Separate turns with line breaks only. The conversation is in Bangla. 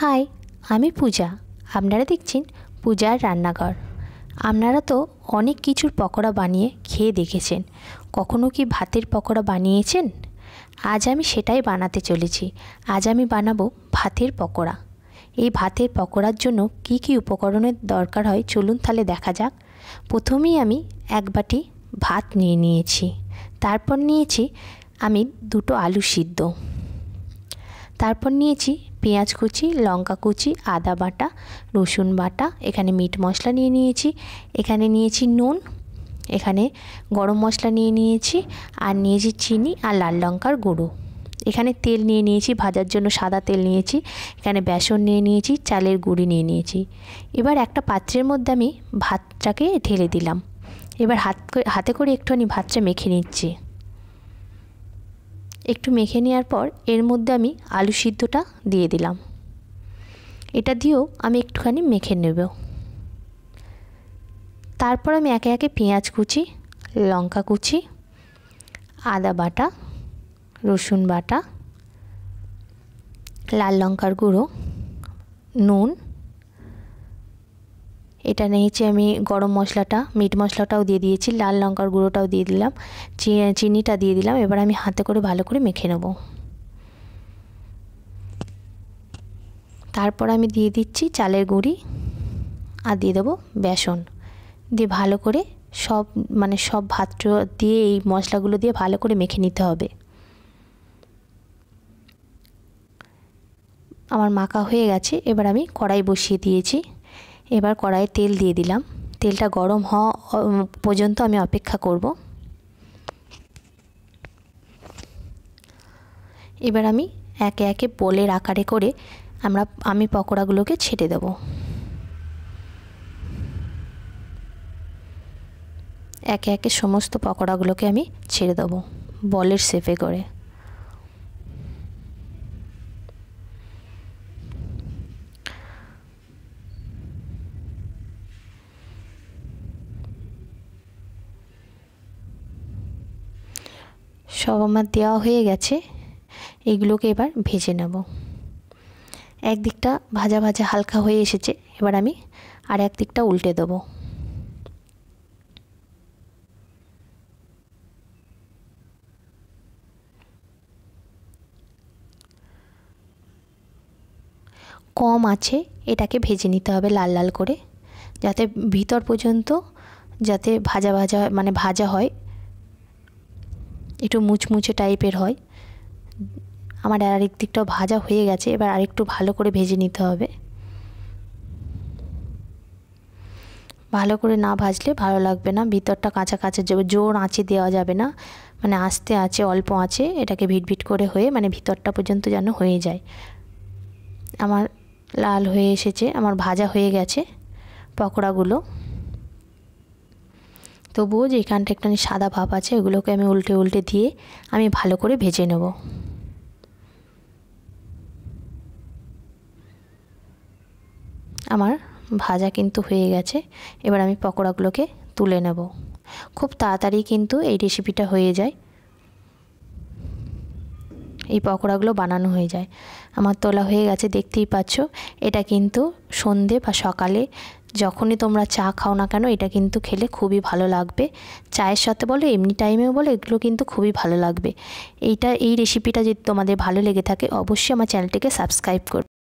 হাই আমি পূজা আপনারা দেখছেন পূজার রান্নাঘর আপনারা তো অনেক কিছুর পকোড়া বানিয়ে খেয়ে দেখেছেন কখনো কি ভাতের পকোড়া বানিয়েছেন আজ আমি সেটাই বানাতে চলেছি আজ আমি বানাবো ভাতের পকোড়া এই ভাতের পকোড়ার জন্য কি কি উপকরণের দরকার হয় চলুন তাহলে দেখা যাক প্রথমেই আমি এক বাটি ভাত নিয়ে নিয়েছি তারপর নিয়েছি আমি দুটো আলু সিদ্ধ তারপর নিয়েছি পেঁয়াজ কুচি লঙ্কা কুচি আদা বাটা রসুন বাটা এখানে মিট মশলা নিয়ে নিয়েছি এখানে নিয়েছি নুন এখানে গরম মশলা নিয়ে নিয়েছি আর নিয়েছি চিনি আর লাল লঙ্কার গুঁড়ো এখানে তেল নিয়ে নিয়েছি ভাজার জন্য সাদা তেল নিয়েছি এখানে বেসন নিয়ে নিয়েছি চালের গুঁড়ি নিয়ে নিয়েছি এবার একটা পাত্রের মধ্যে আমি ভাতটাকে ঢেলে দিলাম এবার হাত হাতে করে একটুখানি ভাতটা মেখে নিচ্ছি একটু মেখে নেওয়ার পর এর মধ্যে আমি আলু সিদ্ধটা দিয়ে দিলাম এটা দিয়েও আমি একটুখানি মেখে নেব তারপর আমি একে একে পেঁয়াজ কুচি লঙ্কা কুচি আদা বাটা রসুন বাটা লাল লঙ্কার গুঁড়ো নুন এটা নিয়েছি আমি গরম মশলাটা মিট মশলাটাও দিয়ে দিয়েছি লাল লঙ্কার গুঁড়োটাও দিয়ে দিলাম চিনিটা দিয়ে দিলাম এবার আমি হাতে করে ভালো করে মেখে নেব তারপর আমি দিয়ে দিচ্ছি চালের গুঁড়ি আর দিয়ে দেবো বেসন দিয়ে ভালো করে সব মানে সব ভাত দিয়ে এই মশলাগুলো দিয়ে ভালো করে মেখে নিতে হবে আমার মাখা হয়ে গেছে এবার আমি কড়াই বসিয়ে দিয়েছি এবার কড়াইয়ে তেল দিয়ে দিলাম তেলটা গরম হওয়া পর্যন্ত আমি অপেক্ষা করব এবার আমি একে একে বোলের আকারে করে আমরা আমি পকোড়াগুলোকে ছেড়ে দেব একে একে সমস্ত পকোড়াগুলোকে আমি ছেড়ে দেব বলের শেপে করে সব আমার দেওয়া হয়ে গেছে এগুলোকে এবার ভেজে নেব একদিকটা ভাজা ভাজা হালকা হয়ে এসেছে এবার আমি আর একদিকটা উল্টে দেবো কম আছে এটাকে ভেজে নিতে হবে লাল লাল করে যাতে ভিতর পর্যন্ত যাতে ভাজা ভাজা মানে ভাজা হয় একটু মুচমুচে টাইপের হয় আমার আরেক দিকটাও ভাজা হয়ে গেছে এবার আরেকটু ভালো করে ভেজে নিতে হবে ভালো করে না ভাজলে ভালো লাগবে না ভিতরটা কাঁচা কাঁচা জোর আঁচে দেওয়া যাবে না মানে আস্তে আছে অল্প আছে এটাকে ভিটভিট করে হয়ে মানে ভিতরটা পর্যন্ত যেন হয়ে যায় আমার লাল হয়ে এসেছে আমার ভাজা হয়ে গেছে পকোড়াগুলো তবুও যেখানটা একটুখানি সাদা ভাব আছে ওগুলোকে আমি উল্টে উল্টে দিয়ে আমি ভালো করে ভেজে নেব আমার ভাজা কিন্তু হয়ে গেছে এবার আমি পকোড়াগুলোকে তুলে নেব খুব তাড়াতাড়ি কিন্তু এই রেসিপিটা হয়ে যায় এই পকোড়াগুলো বানানো হয়ে যায় আমার তোলা হয়ে গেছে দেখতেই পাচ্ছ এটা কিন্তু সন্ধে বা সকালে যখনই তোমরা চা খাও না কেন এটা কিন্তু খেলে খুবই ভালো লাগবে চায়ের সাথে বলো এমনি টাইমেও বলো এগুলো কিন্তু খুবই ভালো লাগবে এইটা এই রেসিপিটা যদি তোমাদের ভালো লেগে থাকে অবশ্যই আমার চ্যানেলটিকে সাবস্ক্রাইব করবে